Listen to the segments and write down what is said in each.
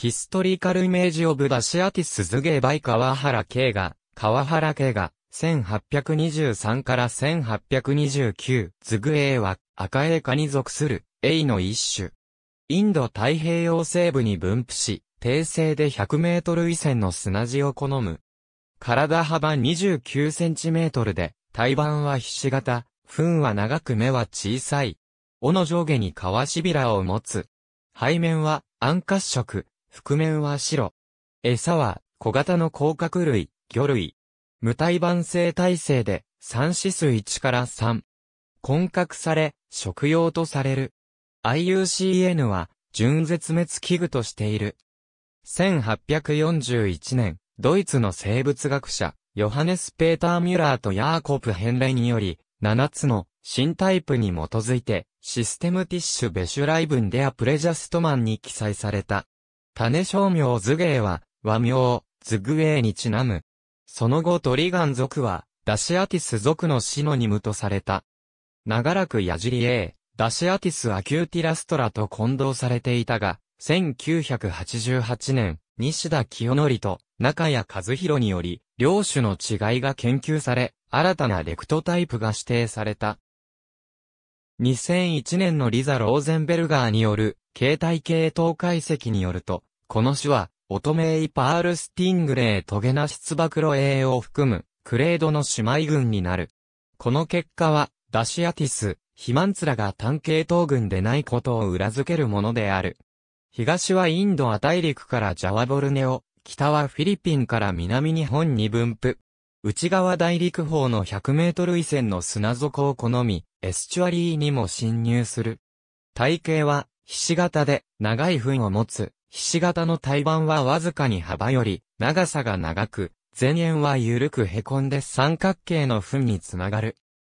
ヒストリカルイメージオブダシアティスズゲーバイ川原慶が、川原慶が、1823から1829、ズグエーは、赤エーカに属する、エイの一種。インド太平洋西部に分布し、低性で100メートル以線の砂地を好む。体幅29センチメートルで、胎盤はひし形、糞は長く目は小さい。尾の上下に皮しびらを持つ。背面は、暗褐色、覆面は白。餌は小型の甲殻類、魚類。無体盤性体制で3指数1から3。混獲され、食用とされる。IUCN は、純絶滅危惧としている。1841年、ドイツの生物学者、ヨハネス・ペーター・ミュラーとヤーコプ・ヘンレにより、7つの新タイプに基づいて、システムティッシュ・ベシュライブン・デア・プレジャストマンに記載された。種商名図芸は、和名、図芸にちなむ。その後トリガン族は、ダシアティス族のシノニムとされた。長らく矢尻 A、ダシアティスアキューティラストラと混同されていたが、1988年、西田清則と中谷和弘により、両種の違いが研究され、新たなレクトタイプが指定された。2001年のリザ・ローゼンベルガーによる、携帯系統解析によると、この種は、オトメイパールスティングレイトゲナシツバクロエーを含む、クレードの姉妹群になる。この結果は、ダシアティス、ヒマンツラが単系統群でないことを裏付けるものである。東はインド亜大陸からジャワボルネオ、北はフィリピンから南日本に分布。内側大陸方の100メートル以線の砂底を好み、エスチュアリーにも侵入する。体型は、ひし形で、長い糞を持つ、ひし形の胎盤はわずかに幅より長さが長く、前縁は緩く凹んで三角形の糞につながる。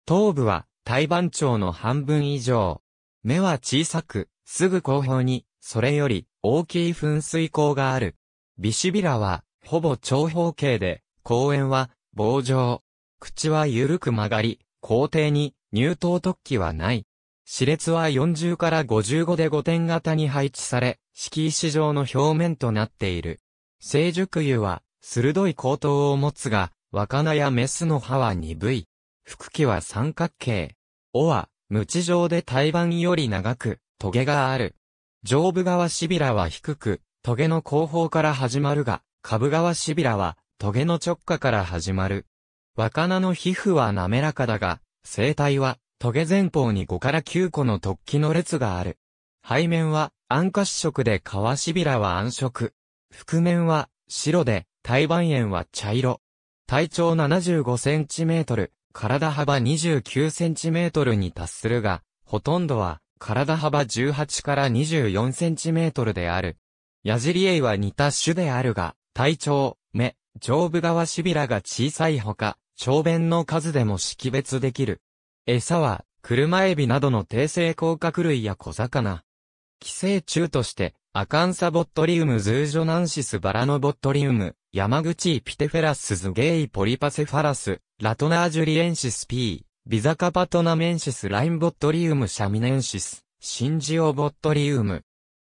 頭部は胎盤長の半分以上。目は小さく、すぐ後方に、それより大きい噴水口がある。ビシビラは、ほぼ長方形で、公園は棒状。口は緩く曲がり、校庭に乳頭突起はない。歯列は40から55で5点型に配置され、敷石状の表面となっている。成熟油は、鋭い口頭を持つが、若菜やメスの歯は鈍い。腹器は三角形。尾は、無知状で胎盤より長く、棘がある。上部側しびらは低く、棘の後方から始まるが、下部側しびらは、棘の直下から始まる。若菜の皮膚は滑らかだが、生体は、トゲ前方に5から9個の突起の列がある。背面は暗褐色で皮しびらは暗色。覆面は白で、胎盤炎は茶色。体長75センチメートル、体幅29センチメートルに達するが、ほとんどは体幅18から24センチメートルである。ヤジリエイは似た種であるが、体長、目、上部側しびらが小さいほか、長便の数でも識別できる。餌は、車エビなどの低性甲殻類や小魚。寄生虫として、アカンサボットリウムズージョナンシスバラノボットリウム、山口ピテフェラスズゲイポリパセファラス、ラトナージュリエンシス P、ビザカパトナメンシスラインボットリウムシャミネンシス、シンジオボットリウム。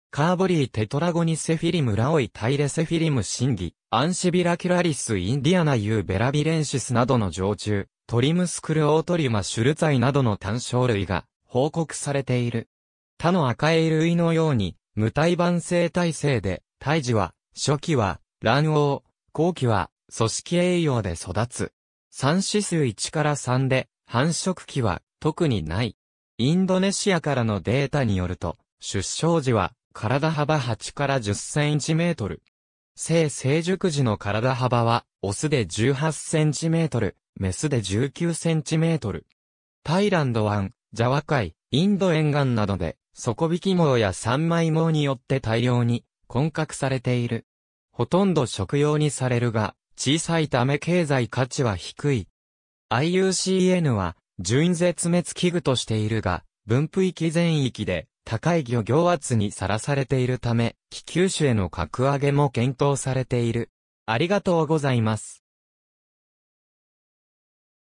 カーボリーテトラゴニセフィリムラオイタイレセフィリムシンギ、アンシビラキュラリスインディアナユーベラビレンシスなどの常虫。トリムスクルオートリマシュルツァイなどの単焦類が報告されている。他の赤い類のように、無胎盤性体制で、胎児は、初期は、卵黄、後期は、組織栄養で育つ。産指数1から3で、繁殖期は、特にない。インドネシアからのデータによると、出生時は、体幅8から10センチメートル。性成熟時の体幅は、オスで18センチメートル、メスで19センチメートル。タイランド湾、ジャワ海、インド沿岸などで、底引き網や三枚網によって大量に、混獲されている。ほとんど食用にされるが、小さいため経済価値は低い。IUCN は、準絶滅危惧としているが、分布域全域で、高い漁業圧にさらされているため、気球種への格上げも検討されている。ありがとうございます。